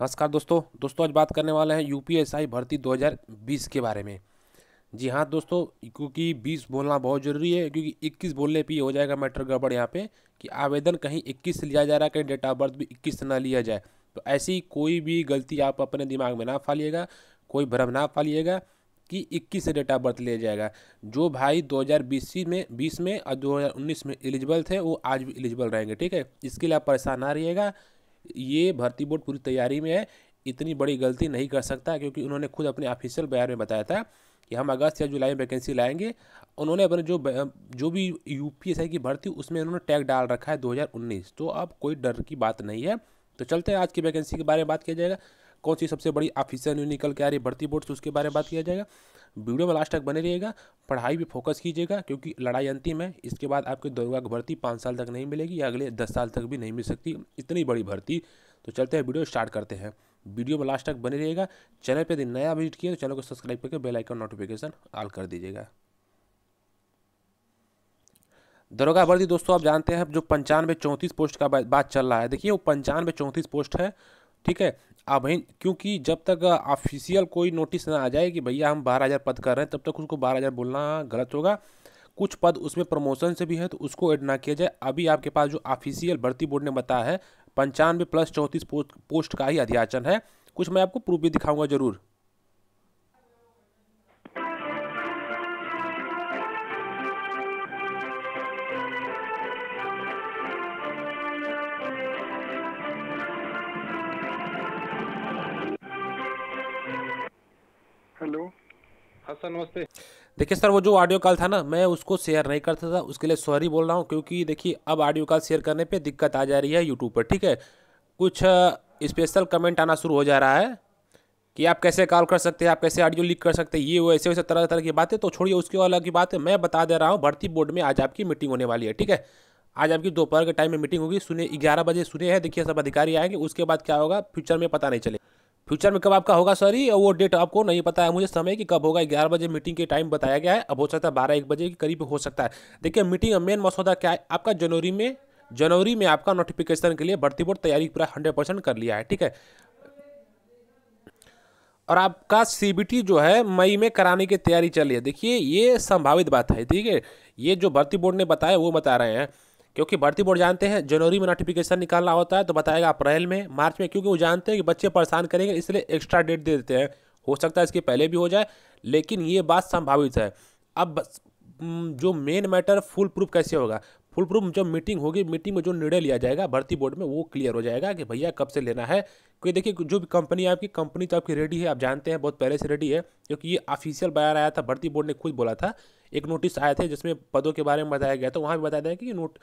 नमस्कार दोस्तों दोस्तों आज बात करने वाले हैं यू भर्ती 2020 के बारे में जी हाँ दोस्तों क्योंकि 20 बोलना बहुत ज़रूरी है क्योंकि 21 बोलने पे हो जाएगा मैटर गड़बड़ यहाँ पे कि आवेदन कहीं 21 से लिया जा रहा है कहीं डेट ऑफ बर्थ भी 21 से ना लिया जाए तो ऐसी कोई भी गलती आप अपने दिमाग में ना फालिएगा कोई भ्रम ना फालिएगा कि इक्कीस से डेट ऑफ बर्थ लिया जाएगा जो भाई दो में बीस में और दो में एलिजिबल थे वो आज भी एलिजिबल रहेंगे ठीक है इसके लिए आप परेशान ना रहिएगा ये भर्ती बोर्ड पूरी तैयारी में है इतनी बड़ी गलती नहीं कर सकता क्योंकि उन्होंने खुद अपने ऑफिशियल बयान में बताया था कि हम अगस्त या जुलाई में वैकेंसी लाएंगे उन्होंने अपने जो जो भी यू पी एस आई की भर्ती उसमें उन्होंने टैग डाल रखा है 2019 तो अब कोई डर की बात नहीं है तो चलते हैं आज की वैकेंसी के बारे में बात किया जाएगा कौन सी सबसे बड़ी ऑफिसर न्यू निकल के आ रही है भर्ती बोर्ड से उसके बारे में बात किया जाएगा वीडियो में लास्ट तक बने रहिएगा पढ़ाई भी फोकस कीजिएगा क्योंकि लड़ाई अंतिम है इसके बाद आपके दरोगा की भर्ती पाँच साल तक नहीं मिलेगी या अगले दस साल तक भी नहीं मिल सकती इतनी बड़ी भर्ती तो चलते हैं वीडियो स्टार्ट करते हैं वीडियो में लास्ट तक बने रहिएगा चैनल पर यदि नया विजिट किया तो चैनल को सब्सक्राइब करके बेलाइकन नोटिफिकेशन ऑल कर दीजिएगा दरोगा भर्ती दोस्तों आप जानते हैं जो पंचानवे चौंतीस पोस्ट का बात चल रहा है देखिए वो पंचानवे चौंतीस पोस्ट है ठीक है अब क्योंकि जब तक ऑफिशियल कोई नोटिस ना आ जाए कि भैया हम बारह हज़ार पद कर रहे हैं तब तक उसको बारह हज़ार बोलना गलत होगा कुछ पद उसमें प्रमोशन से भी है तो उसको ऐड ना किया जाए अभी आपके पास जो ऑफिशियल भर्ती बोर्ड ने बताया है पंचानवे प्लस चौंतीस पोस्ट, पोस्ट का ही अध्याचन है कुछ मैं आपको प्रूफ भी दिखाऊंगा जरूर हाँ सर नमस्ते देखिए सर वो जो ऑडियो कॉल था ना मैं उसको शेयर नहीं करता था उसके लिए सॉरी बोल रहा हूँ क्योंकि देखिए अब ऑडियो कॉल शेयर करने पे दिक्कत आ जा रही है यूट्यूब पर ठीक है कुछ स्पेशल कमेंट आना शुरू हो जा रहा है कि आप कैसे कॉल कर सकते हैं आप कैसे ऑडियो लीक कर सकते हैं ये वो ऐसे वैसे तरह तरह की बातें तो छोड़िए उसके अलग की बात है मैं बता दे रहा हूँ भर्ती बोर्ड में आज आपकी मीटिंग होने वाली है ठीक है आज आपकी दोपहर के टाइम में मीटिंग होगी सुने ग्यारह बजे सुने हैं देखिए सब अधिकारी आएंगे उसके बाद क्या होगा फ्यूचर में पता नहीं चलेगा फ्यूचर में कब आपका होगा सॉरी वो डेट आपको नहीं पता है मुझे समय कि कब होगा ग्यारह बजे मीटिंग के टाइम बताया गया है अब हो सकता है बारह एक बजे के करीब हो सकता है देखिए मीटिंग का मेन मसौदा क्या है आपका जनवरी में जनवरी में आपका नोटिफिकेशन के लिए भर्ती बोर्ड तैयारी पूरा हंड्रेड परसेंट कर लिया है ठीक है और आपका सी जो है मई में कराने की तैयारी चल रही है देखिए ये संभावित बात है ठीक है ये जो भर्ती बोर्ड ने बताया वो बता रहे हैं क्योंकि भर्ती बोर्ड जानते हैं जनवरी में नोटिफिकेशन निकालना होता है तो बताएगा अप्रैल में मार्च में क्योंकि वो जानते हैं कि बच्चे परेशान करेंगे इसलिए एक्स्ट्रा डेट दे देते हैं हो सकता है इसके पहले भी हो जाए लेकिन ये बात संभावित है अब जो मेन मैटर फुल प्रूफ कैसे होगा फुल प्रूफ जब मीटिंग होगी मीटिंग में जो निर्णय लिया जाएगा भर्ती बोर्ड में वो क्लियर हो जाएगा कि भैया कब से लेना है क्योंकि देखिए जो भी कंपनी आपकी कंपनी तो आपकी रेडी है आप जानते हैं बहुत पहले से रेडी है क्योंकि ये ऑफिशियल बयान आया था भर्ती बोर्ड ने खुद बोला था एक नोटिस आए थे जिसमें पदों के बारे में बताया गया था वहाँ भी बताया गया कि नोट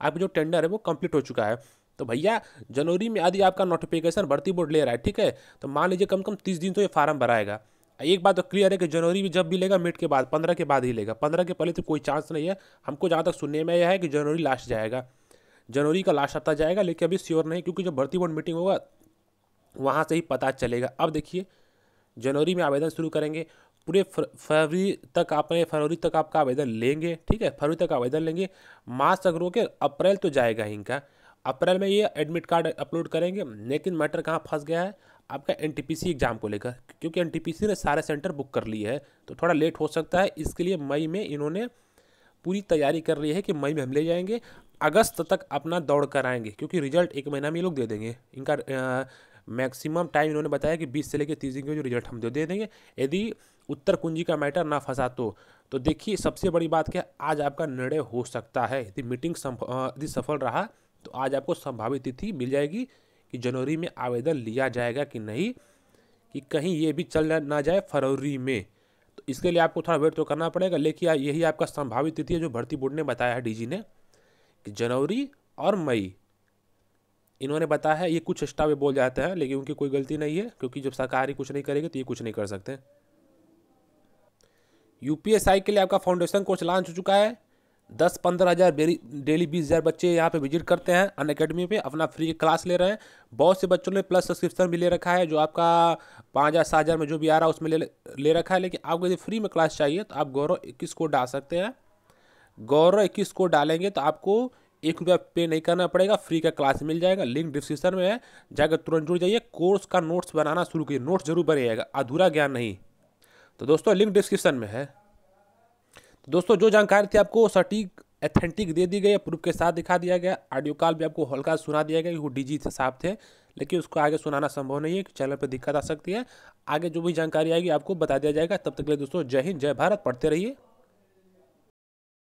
आपका जो टेंडर है वो कंप्लीट हो चुका है तो भैया जनवरी में यदि आपका नोटिफिकेशन भर्ती बोर्ड ले रहा है ठीक है तो मान लीजिए कम कम तीस दिन तो ये फार्म भराएगा एक बात तो क्लियर है कि जनवरी में जब भी लेगा मिट के बाद पंद्रह के बाद ही लेगा पंद्रह के पहले तो कोई चांस नहीं है हमको जहाँ तक सुनने में यह है कि जनवरी लास्ट जाएगा जनवरी का लास्ट हफ्ता जाएगा लेकिन अभी श्योर नहीं क्योंकि जब भर्ती बोर्ड मीटिंग होगा वहाँ से ही पता चलेगा अब देखिए जनवरी में आवेदन शुरू करेंगे पूरे फरवरी तक आपने फरवरी तक आपका आवेदन लेंगे ठीक है फरवरी तक आवेदन लेंगे मार्च तक रोके अप्रैल तो जाएगा ही इनका अप्रैल में ये एडमिट कार्ड अपलोड करेंगे लेकिन मैटर कहाँ फंस गया है आपका एन एग्ज़ाम को लेकर क्योंकि एन ने सारे सेंटर बुक कर लिए है तो थोड़ा लेट हो सकता है इसके लिए मई में इन्होंने पूरी तैयारी कर रही है कि मई में हम ले जाएंगे अगस्त तक अपना दौड़ कराएंगे क्योंकि रिजल्ट एक महीना में ये लोग दे देंगे इनका मैक्सिमम टाइम इन्होंने बताया कि बीस से लेकर तीस दिन के जो रिजल्ट हम दे देंगे यदि उत्तर कुंजी का मैटर ना फंसा तो तो देखिए सबसे बड़ी बात क्या आज आपका निर्णय हो सकता है यदि मीटिंग यदि सफल रहा तो आज आपको संभावित तिथि मिल जाएगी कि जनवरी में आवेदन लिया जाएगा कि नहीं कि कहीं ये भी चल ना जाए फरवरी में तो इसके लिए आपको थोड़ा वेट तो करना पड़ेगा लेकिन यही आपका संभावित तिथि है जो भर्ती बोर्ड ने बताया है डीजी ने कि जनवरी और मई इन्होंने बताया है ये कुछ एक्स्ट्रा बोल जाते हैं लेकिन उनकी कोई गलती नहीं है क्योंकि जब सरकार ही कुछ नहीं करेगी तो ये कुछ नहीं कर सकते यूपीएसआई के लिए आपका फाउंडेशन कोर्स लॉन्च हो चुका है दस पंद्रह हज़ार डेली बीस हज़ार बच्चे यहाँ पे विजिट करते हैं अन अकेडमी पे अपना फ्री क्लास ले रहे हैं बहुत से बच्चों ने प्लस सब्सक्रिप्शन भी ले रखा है जो आपका पाँच हज़ार सात हज़ार में जो भी आ रहा है उसमें ले ले रखा है लेकिन आपको यदि फ्री में क्लास चाहिए तो आप गौरव इक्कीस को डाल सकते हैं गौरव इक्कीस को डालेंगे तो आपको एक रुपया पे नहीं करना पड़ेगा फ्री का क्लास मिल जाएगा लिंक डिस्क्रिप्शन में है जाकर तुरंत जुड़ जाइए कोर्स का नोट्स बनाना शुरू कीजिए नोट्स जरूर बनेगा अधूरा ज्ञान नहीं तो दोस्तों लिंक डिस्क्रिप्शन में है तो दोस्तों जो जानकारी थी आपको सटीक एथेंटिक दे दी गई प्रूफ के साथ दिखा दिया गया ऑडियो कॉल भी आपको हल्का सुना दिया गया कि वो डीजी साफ थे लेकिन उसको आगे सुनाना संभव नहीं है चैनल पर दिक्कत आ सकती है आगे जो भी जानकारी आएगी आपको बता दिया जाएगा तब तक के लिए दोस्तों जय हिंद जय भारत पढ़ते रहिए